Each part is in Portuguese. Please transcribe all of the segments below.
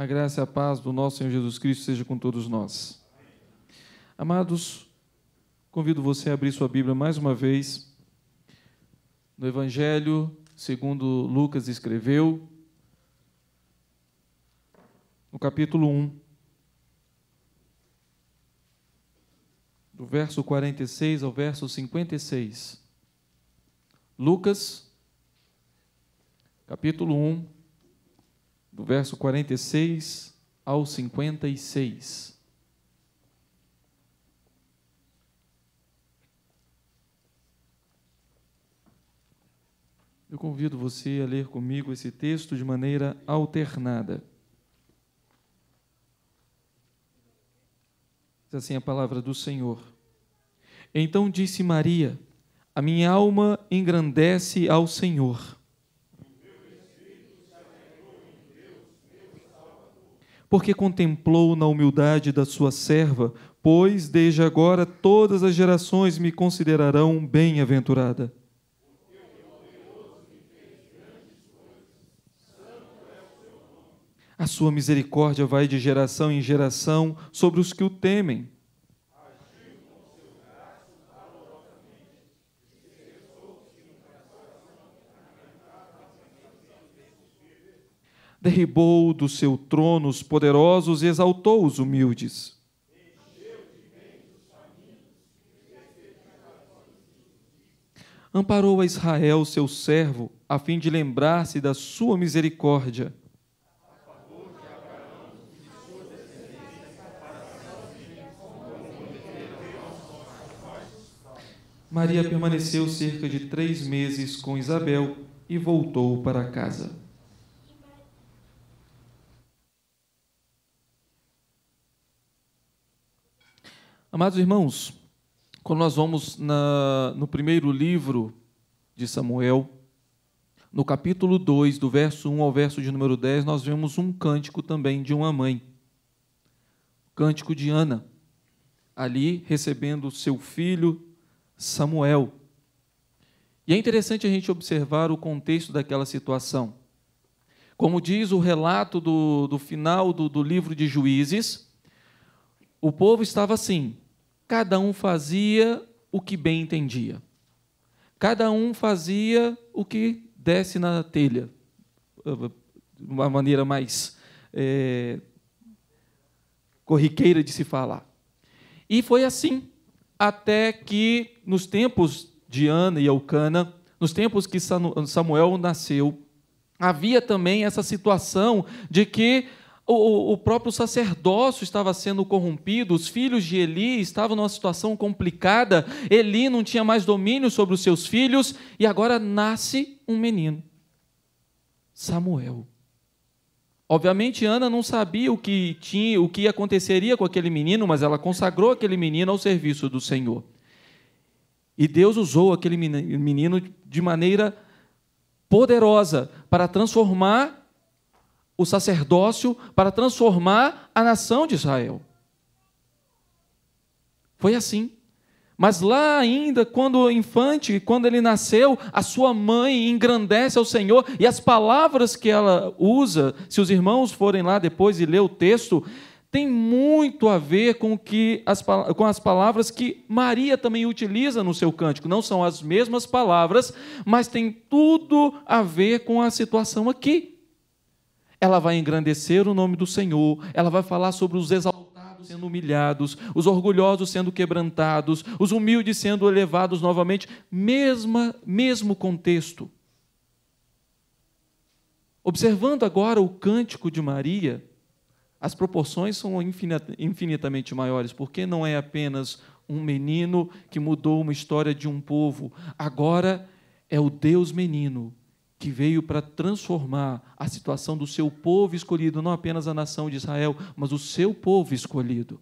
A graça e a paz do nosso Senhor Jesus Cristo seja com todos nós. Amados, convido você a abrir sua Bíblia mais uma vez no Evangelho segundo Lucas escreveu, no capítulo 1, do verso 46 ao verso 56. Lucas, capítulo 1 do verso 46 ao 56. Eu convido você a ler comigo esse texto de maneira alternada. Diz assim a palavra do Senhor. Então disse Maria: A minha alma engrandece ao Senhor porque contemplou na humildade da sua serva, pois desde agora todas as gerações me considerarão bem-aventurada. A sua misericórdia vai de geração em geração sobre os que o temem. derribou do seu trono os poderosos e exaltou os humildes. Amparou a Israel, seu servo, a fim de lembrar-se da sua misericórdia. Maria permaneceu cerca de três meses com Isabel e voltou para casa. Amados irmãos, quando nós vamos na, no primeiro livro de Samuel, no capítulo 2, do verso 1 ao verso de número 10, nós vemos um cântico também de uma mãe. Cântico de Ana, ali recebendo seu filho Samuel. E é interessante a gente observar o contexto daquela situação. Como diz o relato do, do final do, do livro de Juízes, o povo estava assim, cada um fazia o que bem entendia. Cada um fazia o que desse na telha, de uma maneira mais é, corriqueira de se falar. E foi assim, até que nos tempos de Ana e Elcana, nos tempos que Samuel nasceu, havia também essa situação de que o, o próprio sacerdócio estava sendo corrompido, os filhos de Eli estavam numa situação complicada, Eli não tinha mais domínio sobre os seus filhos, e agora nasce um menino, Samuel. Obviamente, Ana não sabia o que tinha, o que aconteceria com aquele menino, mas ela consagrou aquele menino ao serviço do Senhor. E Deus usou aquele menino de maneira poderosa para transformar o sacerdócio para transformar a nação de Israel. Foi assim. Mas lá ainda, quando infante, quando ele nasceu, a sua mãe engrandece ao Senhor e as palavras que ela usa, se os irmãos forem lá depois e ler o texto, tem muito a ver com, que as, com as palavras que Maria também utiliza no seu cântico. Não são as mesmas palavras, mas tem tudo a ver com a situação aqui ela vai engrandecer o nome do Senhor, ela vai falar sobre os exaltados sendo humilhados, os orgulhosos sendo quebrantados, os humildes sendo elevados novamente, mesma, mesmo contexto. Observando agora o cântico de Maria, as proporções são infinitamente maiores, porque não é apenas um menino que mudou uma história de um povo, agora é o Deus menino que veio para transformar a situação do seu povo escolhido, não apenas a nação de Israel, mas o seu povo escolhido.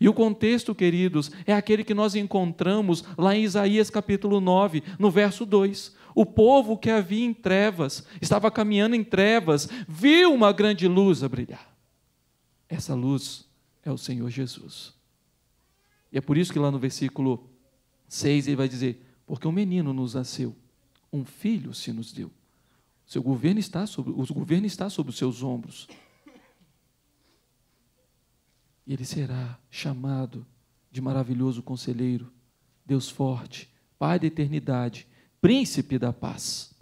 E o contexto, queridos, é aquele que nós encontramos lá em Isaías capítulo 9, no verso 2. O povo que havia em trevas, estava caminhando em trevas, viu uma grande luz a brilhar. Essa luz é o Senhor Jesus. E é por isso que lá no versículo 6 ele vai dizer: Porque um menino nos nasceu, um filho se nos deu. Seu governo está sobre, o governo está sobre os seus ombros. E ele será chamado de maravilhoso conselheiro, Deus forte, Pai da eternidade, príncipe da paz.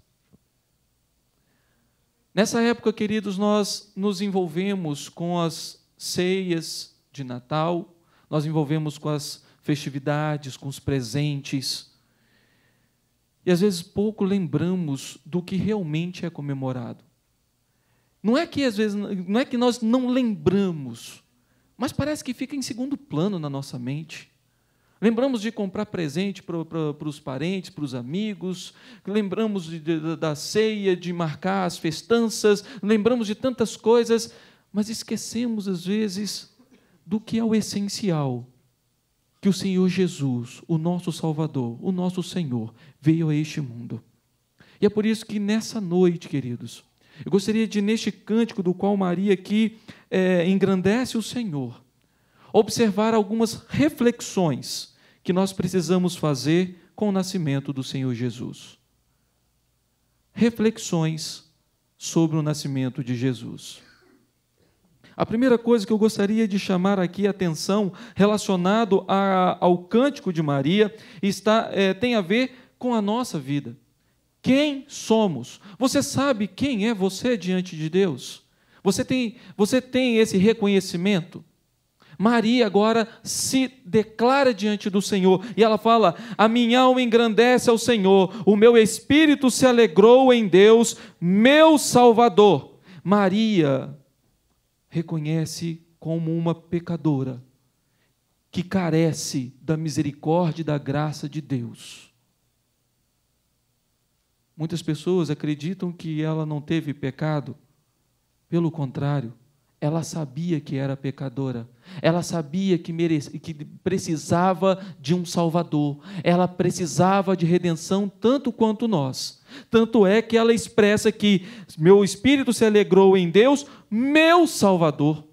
Nessa época, queridos, nós nos envolvemos com as ceias de Natal, nós envolvemos com as festividades, com os presentes, e às vezes pouco lembramos do que realmente é comemorado. Não é que às vezes não é que nós não lembramos, mas parece que fica em segundo plano na nossa mente. Lembramos de comprar presente para, para, para os parentes, para os amigos, lembramos de, de, da ceia, de marcar as festanças, lembramos de tantas coisas, mas esquecemos, às vezes, do que é o essencial, que o Senhor Jesus, o nosso Salvador, o nosso Senhor, veio a este mundo. E é por isso que nessa noite, queridos, eu gostaria de, neste cântico do qual Maria aqui é, engrandece o Senhor, observar algumas reflexões que nós precisamos fazer com o nascimento do Senhor Jesus. Reflexões sobre o nascimento de Jesus. A primeira coisa que eu gostaria de chamar aqui a atenção, relacionado a, ao cântico de Maria, está, é, tem a ver com a nossa vida. Quem somos? Você sabe quem é você diante de Deus? Você tem, você tem esse reconhecimento? Maria agora se declara diante do Senhor e ela fala: A minha alma engrandece ao Senhor, o meu espírito se alegrou em Deus, meu Salvador. Maria reconhece como uma pecadora que carece da misericórdia e da graça de Deus. Muitas pessoas acreditam que ela não teve pecado. Pelo contrário, ela sabia que era pecadora, ela sabia que, merecia, que precisava de um Salvador, ela precisava de redenção tanto quanto nós. Tanto é que ela expressa que meu espírito se alegrou em Deus, meu Salvador.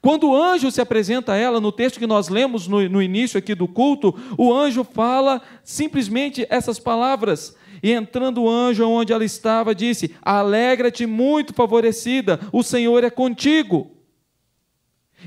Quando o anjo se apresenta a ela, no texto que nós lemos no, no início aqui do culto, o anjo fala simplesmente essas palavras. E entrando o anjo onde ela estava, disse: Alegra-te muito favorecida, o Senhor é contigo.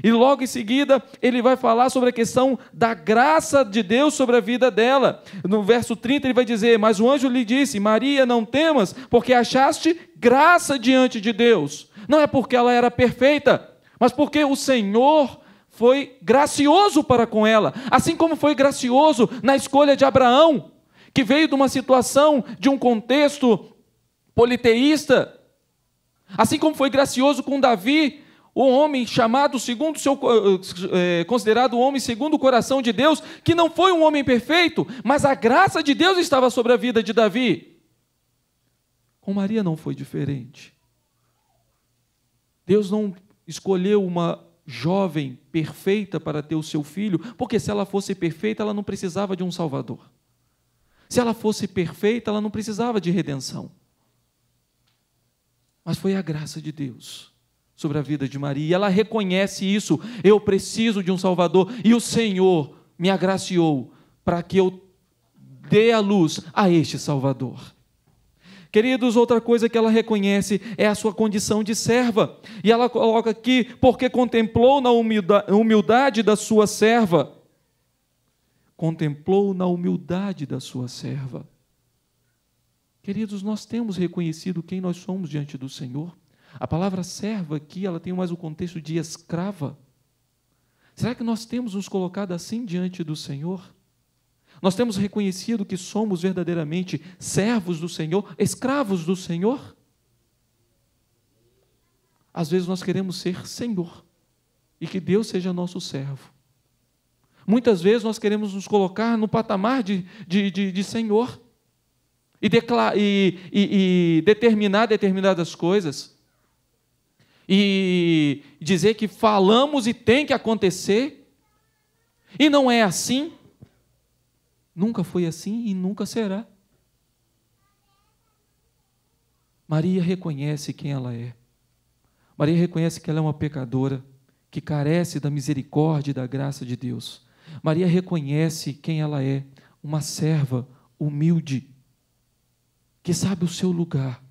E logo em seguida, ele vai falar sobre a questão da graça de Deus sobre a vida dela. No verso 30, ele vai dizer: Mas o anjo lhe disse: Maria, não temas, porque achaste graça diante de Deus. Não é porque ela era perfeita, mas porque o Senhor foi gracioso para com ela, assim como foi gracioso na escolha de Abraão, que veio de uma situação, de um contexto politeísta, assim como foi gracioso com Davi, o homem chamado segundo seu eh, eh, considerado o homem segundo o coração de Deus, que não foi um homem perfeito, mas a graça de Deus estava sobre a vida de Davi. Com Maria não foi diferente. Deus não escolheu uma jovem perfeita para ter o seu filho, porque se ela fosse perfeita, ela não precisava de um salvador. Se ela fosse perfeita, ela não precisava de redenção. Mas foi a graça de Deus sobre a vida de Maria. E ela reconhece isso. Eu preciso de um Salvador e o Senhor me agraciou para que eu dê a luz a este Salvador. Queridos, outra coisa que ela reconhece é a sua condição de serva. E ela coloca aqui, porque contemplou na humildade da sua serva. Contemplou na humildade da sua serva. Queridos, nós temos reconhecido quem nós somos diante do Senhor. A palavra serva aqui, ela tem mais o contexto de escrava. Será que nós temos nos colocado assim diante do Senhor? Nós temos reconhecido que somos verdadeiramente servos do Senhor, escravos do Senhor? Às vezes nós queremos ser Senhor e que Deus seja nosso servo. Muitas vezes nós queremos nos colocar no patamar de, de, de, de Senhor e, declar, e, e, e determinar determinadas coisas e dizer que falamos e tem que acontecer, e não é assim, nunca foi assim e nunca será. Maria reconhece quem ela é. Maria reconhece que ela é uma pecadora, que carece da misericórdia e da graça de Deus. Maria reconhece quem ela é, uma serva humilde, que sabe o seu lugar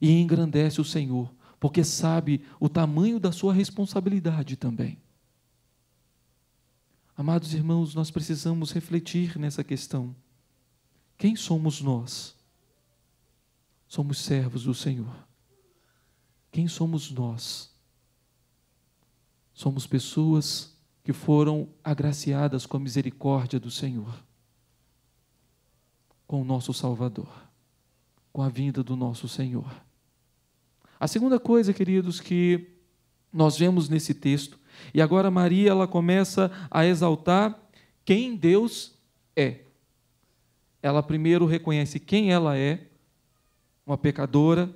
e engrandece o Senhor porque sabe o tamanho da sua responsabilidade também. Amados irmãos, nós precisamos refletir nessa questão. Quem somos nós? Somos servos do Senhor. Quem somos nós? Somos pessoas que foram agraciadas com a misericórdia do Senhor, com o nosso Salvador, com a vinda do nosso Senhor. A segunda coisa, queridos, que nós vemos nesse texto, e agora Maria ela começa a exaltar quem Deus é. Ela primeiro reconhece quem ela é, uma pecadora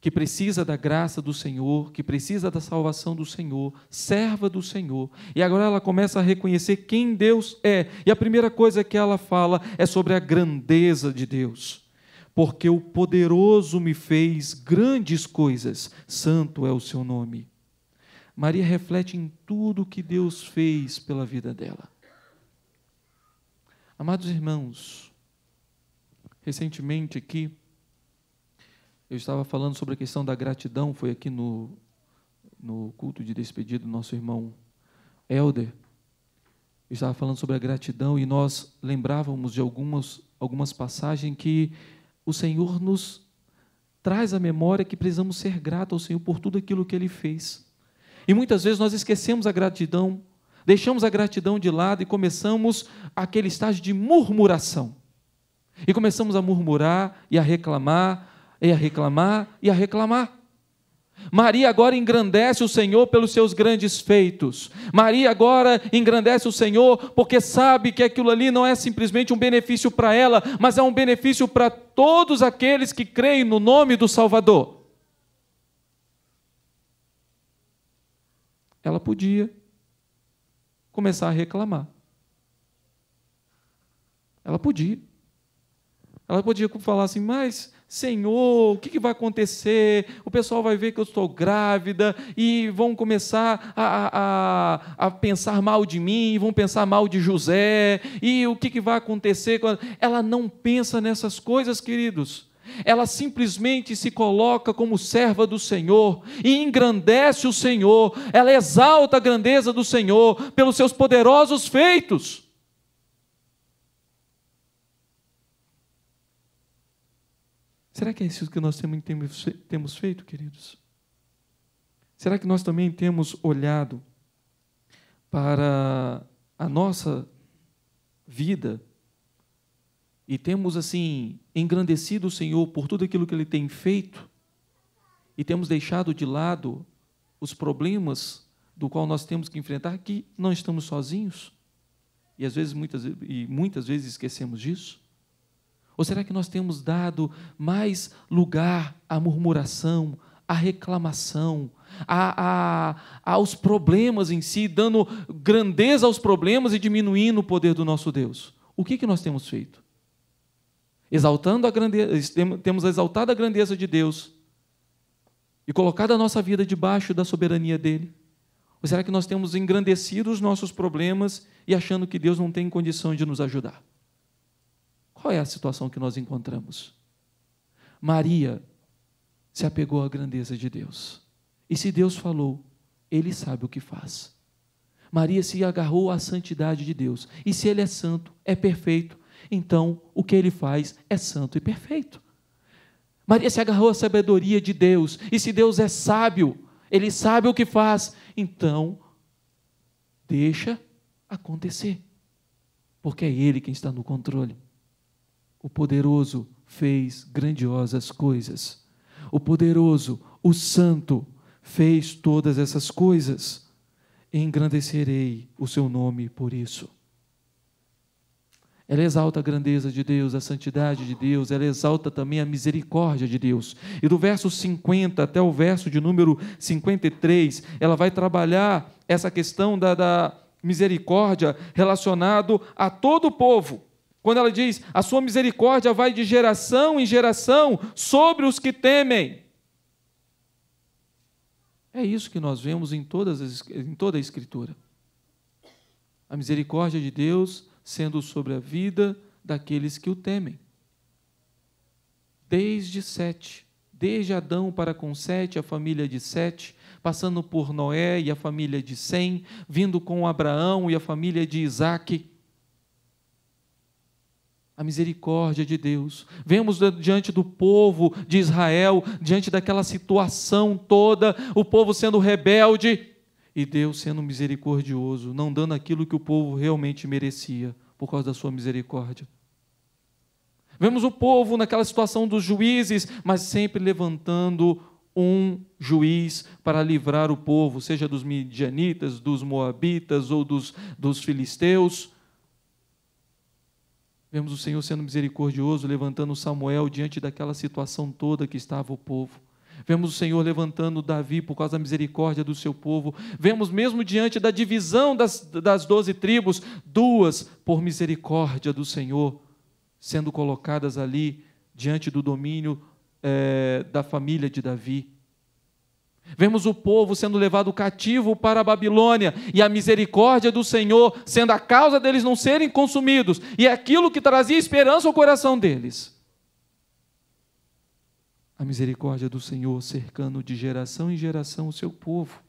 que precisa da graça do Senhor, que precisa da salvação do Senhor, serva do Senhor. E agora ela começa a reconhecer quem Deus é. E a primeira coisa que ela fala é sobre a grandeza de Deus porque o poderoso me fez grandes coisas, santo é o seu nome. Maria reflete em tudo que Deus fez pela vida dela. Amados irmãos, recentemente aqui, eu estava falando sobre a questão da gratidão, foi aqui no, no culto de despedida do nosso irmão Helder. Eu estava falando sobre a gratidão e nós lembrávamos de algumas, algumas passagens que o Senhor nos traz à memória que precisamos ser gratos ao Senhor por tudo aquilo que Ele fez. E muitas vezes nós esquecemos a gratidão, deixamos a gratidão de lado e começamos aquele estágio de murmuração. E começamos a murmurar e a reclamar, e a reclamar e a reclamar. Maria agora engrandece o Senhor pelos seus grandes feitos. Maria agora engrandece o Senhor porque sabe que aquilo ali não é simplesmente um benefício para ela, mas é um benefício para todos aqueles que creem no nome do Salvador. Ela podia começar a reclamar. Ela podia. Ela podia falar assim, mas Senhor, o que, que, vai acontecer? O pessoal vai ver que eu estou grávida e vão começar a, a, a pensar mal de mim, vão pensar mal de José, e o que, que vai acontecer? Ela não pensa nessas coisas, queridos. Ela simplesmente se coloca como serva do Senhor e engrandece o Senhor, ela exalta a grandeza do Senhor pelos seus poderosos feitos. Será que é isso que nós temos feito, queridos? Será que nós também temos olhado para a nossa vida e temos, assim, engrandecido o Senhor por tudo aquilo que Ele tem feito e temos deixado de lado os problemas do qual nós temos que enfrentar, que não estamos sozinhos? E às vezes, muitas, e muitas vezes esquecemos disso. Ou será que nós temos dado mais lugar à murmuração, à reclamação, a, a, aos problemas em si, dando grandeza aos problemas e diminuindo o poder do nosso Deus? O que, que nós temos feito? Exaltando a grandeza, temos exaltado a grandeza de Deus e colocado a nossa vida debaixo da soberania dele? Ou será que nós temos engrandecido os nossos problemas e achando que Deus não tem condição de nos ajudar? Qual é a situação que nós encontramos? Maria se apegou à grandeza de Deus. E se Deus falou, ele sabe o que faz. Maria se agarrou à santidade de Deus. E se ele é santo, é perfeito, então o que ele faz é santo e perfeito. Maria se agarrou à sabedoria de Deus. E se Deus é sábio, ele sabe o que faz, então deixa acontecer. Porque é ele quem está no controle. O poderoso fez grandiosas coisas. O poderoso, o santo, fez todas essas coisas. Engrandecerei o seu nome por isso. Ela exalta a grandeza de Deus, a santidade de Deus, ela exalta também a misericórdia de Deus. E do verso 50 até o verso de número 53, ela vai trabalhar essa questão da, da misericórdia relacionado a todo o povo quando ela diz: A sua misericórdia vai de geração em geração sobre os que temem. É isso que nós vemos em, todas em toda a Escritura. A misericórdia de Deus sendo sobre a vida daqueles que o temem. Desde Sete, desde Adão para com Sete, a família de Sete, passando por Noé e a família de Sem, vindo com Abraão e a família de Isaque a misericórdia de Deus. Vemos diante do povo de Israel, diante daquela situação toda, o povo sendo rebelde e Deus sendo misericordioso, não dando aquilo que o povo realmente merecia por causa da sua misericórdia. Vemos o povo naquela situação dos juízes, mas sempre levantando um juiz para livrar o povo, seja dos midianitas, dos moabitas ou dos, dos filisteus Vemos o Senhor sendo misericordioso, levantando Samuel diante daquela situação toda que estava o povo. Vemos o Senhor levantando Davi por causa da misericórdia do seu povo. Vemos mesmo diante da divisão das, das doze tribos, duas por misericórdia do Senhor sendo colocadas ali diante do domínio é, da família de Davi. Vemos o povo sendo levado cativo para a Babilônia e a misericórdia do Senhor sendo a causa deles não serem consumidos e é aquilo que trazia esperança ao coração deles. A misericórdia do Senhor cercando de geração em geração o seu povo.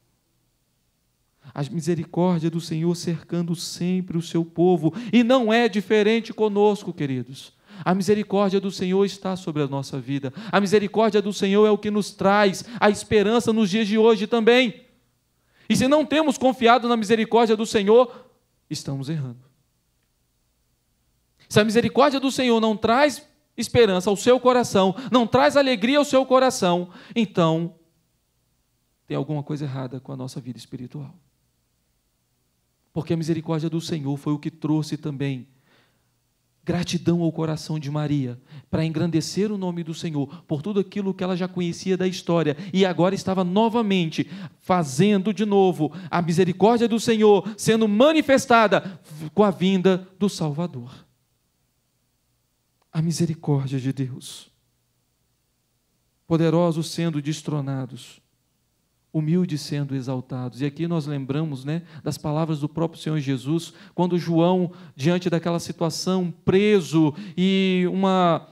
A misericórdia do Senhor cercando sempre o seu povo e não é diferente conosco, queridos. A misericórdia do Senhor está sobre a nossa vida. A misericórdia do Senhor é o que nos traz a esperança nos dias de hoje também. E se não temos confiado na misericórdia do Senhor, estamos errando. Se a misericórdia do Senhor não traz esperança ao seu coração, não traz alegria ao seu coração, então tem alguma coisa errada com a nossa vida espiritual. Porque a misericórdia do Senhor foi o que trouxe também Gratidão ao coração de Maria, para engrandecer o nome do Senhor, por tudo aquilo que ela já conhecia da história e agora estava novamente fazendo de novo a misericórdia do Senhor sendo manifestada com a vinda do Salvador. A misericórdia de Deus. Poderosos sendo destronados humildes sendo exaltados. E aqui nós lembramos né, das palavras do próprio Senhor Jesus, quando João, diante daquela situação, preso e uma,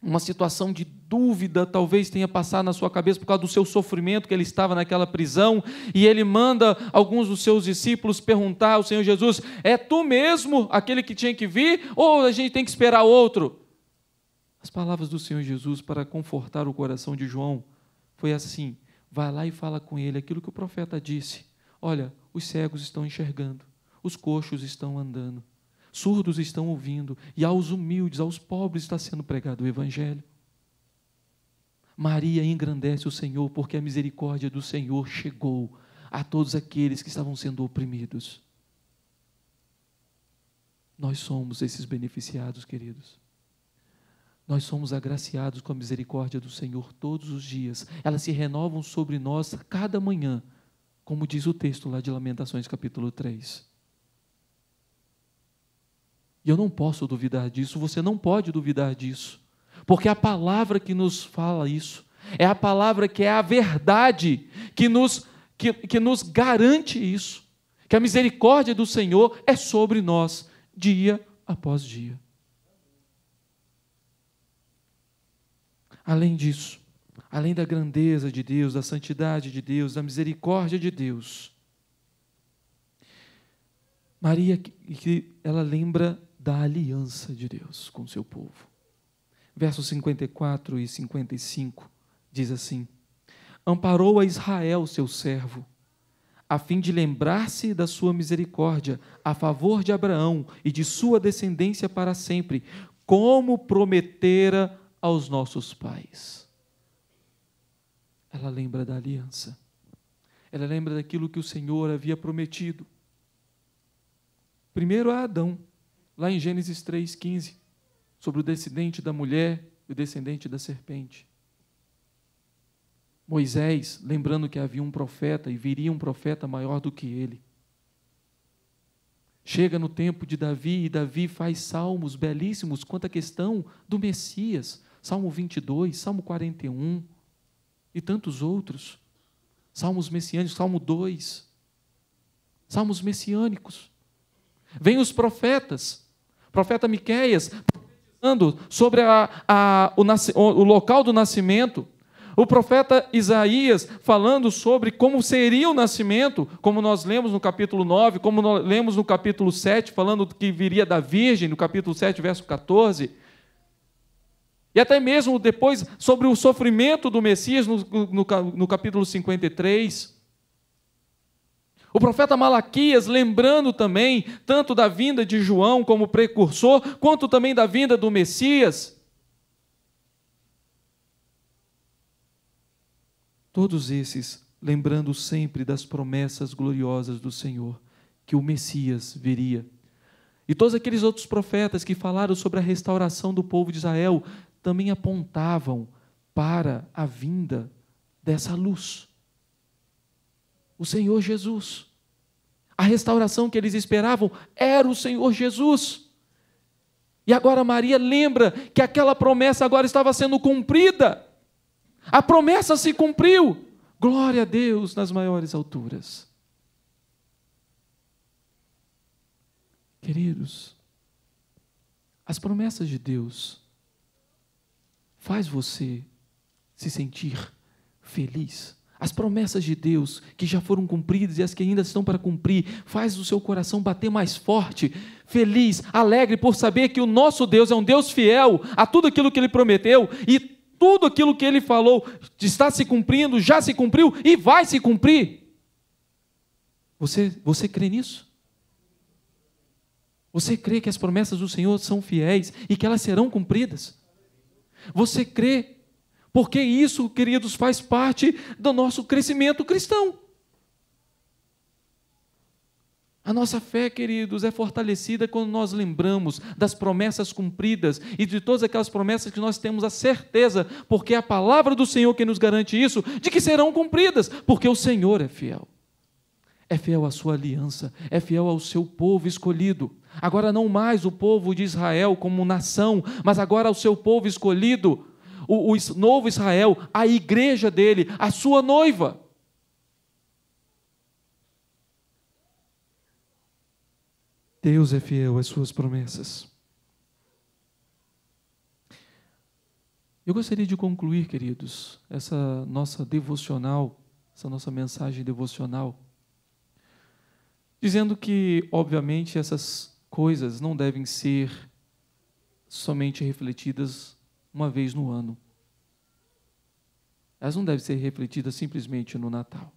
uma situação de dúvida talvez tenha passado na sua cabeça por causa do seu sofrimento que ele estava naquela prisão, e ele manda alguns dos seus discípulos perguntar ao Senhor Jesus: "É tu mesmo aquele que tinha que vir ou a gente tem que esperar outro?" As palavras do Senhor Jesus para confortar o coração de João foi assim: Vai lá e fala com ele aquilo que o profeta disse. Olha, os cegos estão enxergando, os coxos estão andando, surdos estão ouvindo, e aos humildes, aos pobres está sendo pregado o evangelho. Maria engrandece o Senhor, porque a misericórdia do Senhor chegou a todos aqueles que estavam sendo oprimidos. Nós somos esses beneficiados, queridos. Nós somos agraciados com a misericórdia do Senhor todos os dias. Elas se renovam sobre nós cada manhã, como diz o texto lá de Lamentações, capítulo 3. E eu não posso duvidar disso, você não pode duvidar disso, porque a palavra que nos fala isso é a palavra que é a verdade que nos, que, que nos garante isso, que a misericórdia do Senhor é sobre nós, dia após dia. Além disso, além da grandeza de Deus, da santidade de Deus, da misericórdia de Deus, Maria que ela lembra da aliança de Deus com seu povo. Versos 54 e 55 diz assim: Amparou a Israel, seu servo, a fim de lembrar-se da sua misericórdia a favor de Abraão e de sua descendência para sempre, como prometera aos nossos pais. Ela lembra da aliança. Ela lembra daquilo que o Senhor havia prometido. Primeiro a Adão, lá em Gênesis 3,15, sobre o descendente da mulher e o descendente da serpente. Moisés, lembrando que havia um profeta e viria um profeta maior do que ele. Chega no tempo de Davi e Davi faz salmos belíssimos quanto à questão do Messias, Salmo 22, Salmo 41 e tantos outros. Salmos messiânicos, Salmo 2. Salmos messiânicos. Vêm os profetas, profeta Miquéias, profetizando sobre a, a, o, o local do nascimento. O profeta Isaías falando sobre como seria o nascimento, como nós lemos no capítulo 9, como nós lemos no capítulo 7, falando que viria da Virgem, no capítulo 7, verso 14. E até mesmo depois sobre o sofrimento do Messias, no, no, no capítulo 53. O profeta Malaquias, lembrando também tanto da vinda de João como precursor, quanto também da vinda do Messias. Todos esses lembrando sempre das promessas gloriosas do Senhor, que o Messias viria. E todos aqueles outros profetas que falaram sobre a restauração do povo de Israel, também apontavam para a vinda dessa luz. O Senhor Jesus. A restauração que eles esperavam era o Senhor Jesus. E agora Maria lembra que aquela promessa agora estava sendo cumprida. A promessa se cumpriu. Glória a Deus nas maiores alturas. Queridos, as promessas de Deus faz você se sentir feliz. As promessas de Deus que já foram cumpridas e as que ainda estão para cumprir, faz o seu coração bater mais forte, feliz, alegre por saber que o nosso Deus é um Deus fiel a tudo aquilo que ele prometeu e tudo aquilo que ele falou está se cumprindo, já se cumpriu e vai se cumprir. Você, você crê nisso? Você crê que as promessas do Senhor são fiéis e que elas serão cumpridas? Você crê? Porque isso, queridos, faz parte do nosso crescimento cristão. A nossa fé, queridos, é fortalecida quando nós lembramos das promessas cumpridas e de todas aquelas promessas que nós temos a certeza, porque é a palavra do Senhor que nos garante isso, de que serão cumpridas, porque o Senhor é fiel é fiel à sua aliança, é fiel ao seu povo escolhido. Agora, não mais o povo de Israel como nação, mas agora o seu povo escolhido, o, o novo Israel, a igreja dele, a sua noiva. Deus é fiel às suas promessas. Eu gostaria de concluir, queridos, essa nossa devocional, essa nossa mensagem devocional Dizendo que, obviamente, essas coisas não devem ser somente refletidas uma vez no ano. Elas não devem ser refletidas simplesmente no Natal.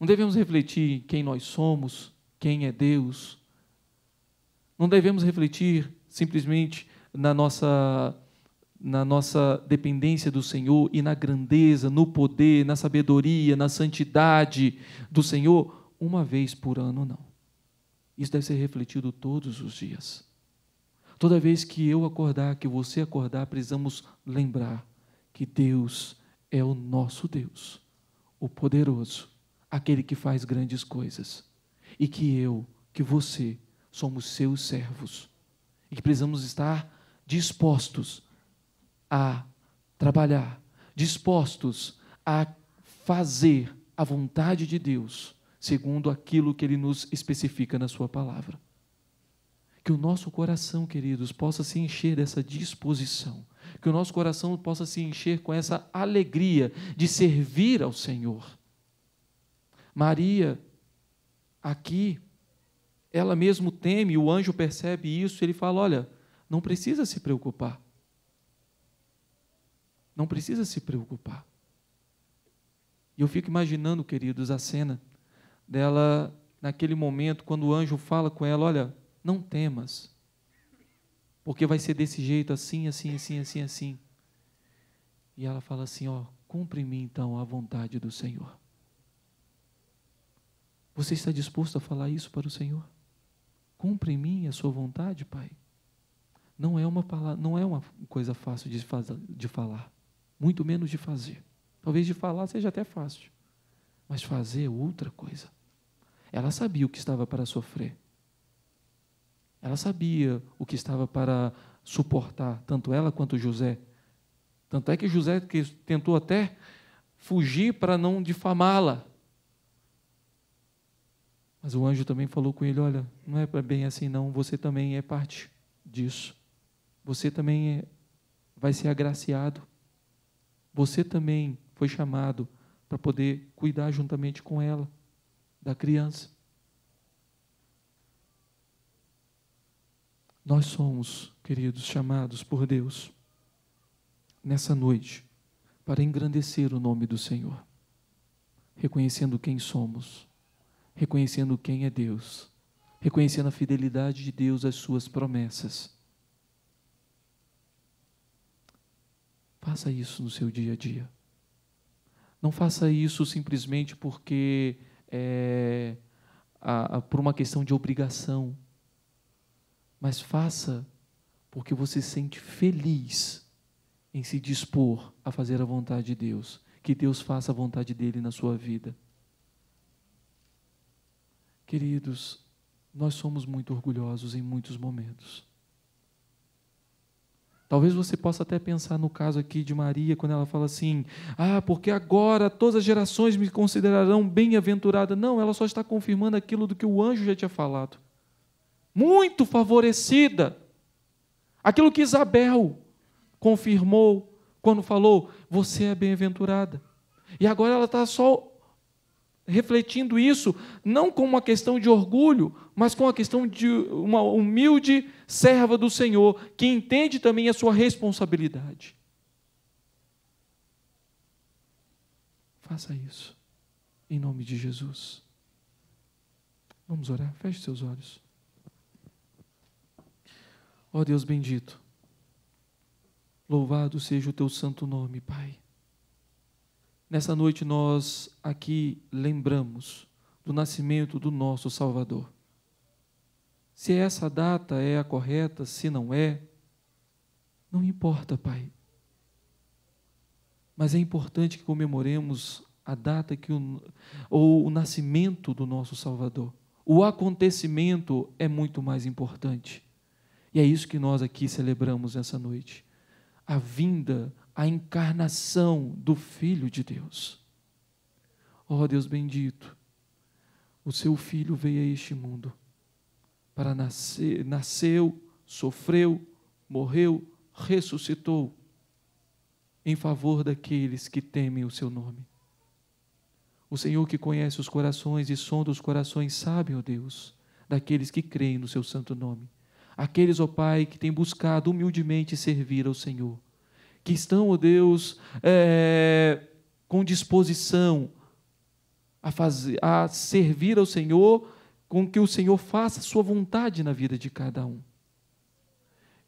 Não devemos refletir quem nós somos, quem é Deus. Não devemos refletir simplesmente na nossa na nossa dependência do Senhor e na grandeza, no poder, na sabedoria, na santidade do Senhor, uma vez por ano, não. Isso deve ser refletido todos os dias. Toda vez que eu acordar, que você acordar, precisamos lembrar que Deus é o nosso Deus, o poderoso, aquele que faz grandes coisas. E que eu, que você, somos seus servos. E que precisamos estar dispostos a trabalhar, dispostos a fazer a vontade de Deus segundo aquilo que ele nos especifica na sua palavra. Que o nosso coração, queridos, possa se encher dessa disposição, que o nosso coração possa se encher com essa alegria de servir ao Senhor. Maria, aqui, ela mesmo teme, o anjo percebe isso, ele fala: Olha, não precisa se preocupar. Não precisa se preocupar. E eu fico imaginando, queridos, a cena dela, naquele momento, quando o anjo fala com ela: Olha, não temas, porque vai ser desse jeito, assim, assim, assim, assim, assim. E ela fala assim: Ó, cumpre me então a vontade do Senhor. Você está disposto a falar isso para o Senhor? Cumpre em mim a sua vontade, Pai. Não é uma palavra, não é uma coisa fácil de, fazer, de falar, muito menos de fazer. Talvez de falar seja até fácil, mas fazer é outra coisa. Ela sabia o que estava para sofrer. Ela sabia o que estava para suportar, tanto ela quanto José. Tanto é que José tentou até fugir para não difamá-la. Mas o anjo também falou com ele: Olha, não é bem assim, não. Você também é parte disso. Você também é, vai ser agraciado. Você também foi chamado para poder cuidar juntamente com ela da criança. Nós somos, queridos, chamados por Deus nessa noite para engrandecer o nome do Senhor, reconhecendo quem somos, reconhecendo quem é Deus, reconhecendo a fidelidade de Deus às suas promessas. Faça isso no seu dia a dia. Não faça isso simplesmente porque é, a, a, por uma questão de obrigação, mas faça porque você se sente feliz em se dispor a fazer a vontade de Deus. Que Deus faça a vontade dele na sua vida. Queridos, nós somos muito orgulhosos em muitos momentos. Talvez você possa até pensar no caso aqui de Maria, quando ela fala assim: Ah, porque agora todas as gerações me considerarão bem-aventurada. Não, ela só está confirmando aquilo do que o anjo já tinha falado. Muito favorecida. Aquilo que Isabel confirmou quando falou: Você é bem-aventurada. E agora ela está só refletindo isso não com uma questão de orgulho, mas com a questão de uma humilde serva do Senhor que entende também a sua responsabilidade. Faça isso em nome de Jesus. Vamos orar. Feche seus olhos. Ó oh Deus bendito, louvado seja o teu santo nome, Pai. Nessa noite nós aqui lembramos do nascimento do nosso Salvador. Se é essa data é a correta, se não é, não importa, Pai. Mas é importante que comemoremos a data que o, ou o nascimento do nosso Salvador. O acontecimento é muito mais importante. E é isso que nós aqui celebramos nessa noite. A vinda, a encarnação do Filho de Deus. Ó oh, Deus bendito, o seu filho veio a este mundo para nascer, nasceu, sofreu, morreu, ressuscitou em favor daqueles que temem o seu nome. O Senhor que conhece os corações e sonda os corações sabe, ó oh Deus, daqueles que creem no seu santo nome. Aqueles, ó oh Pai, que têm buscado humildemente servir ao Senhor que estão, ó oh Deus, é, com disposição a, fazer, a servir ao Senhor, com que o Senhor faça a sua vontade na vida de cada um.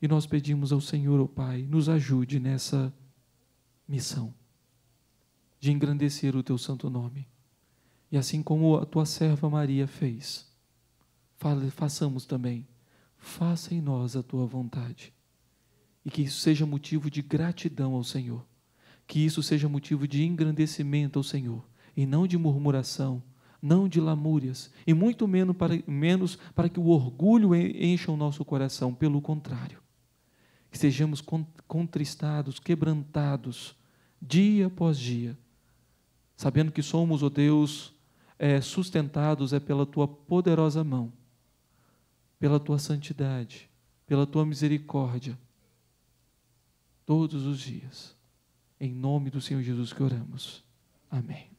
E nós pedimos ao Senhor, ó oh Pai, nos ajude nessa missão de engrandecer o teu santo nome. E assim como a tua serva Maria fez, façamos também, faça em nós a tua vontade e que isso seja motivo de gratidão ao Senhor, que isso seja motivo de engrandecimento ao Senhor, e não de murmuração, não de lamúrias, e muito menos para, menos para que o orgulho encha o nosso coração, pelo contrário, que sejamos contristados, quebrantados, dia após dia, sabendo que somos, ó oh Deus, é, sustentados é pela tua poderosa mão, pela tua santidade, pela tua misericórdia, todos os dias. Em nome do Senhor Jesus que oramos. Amém.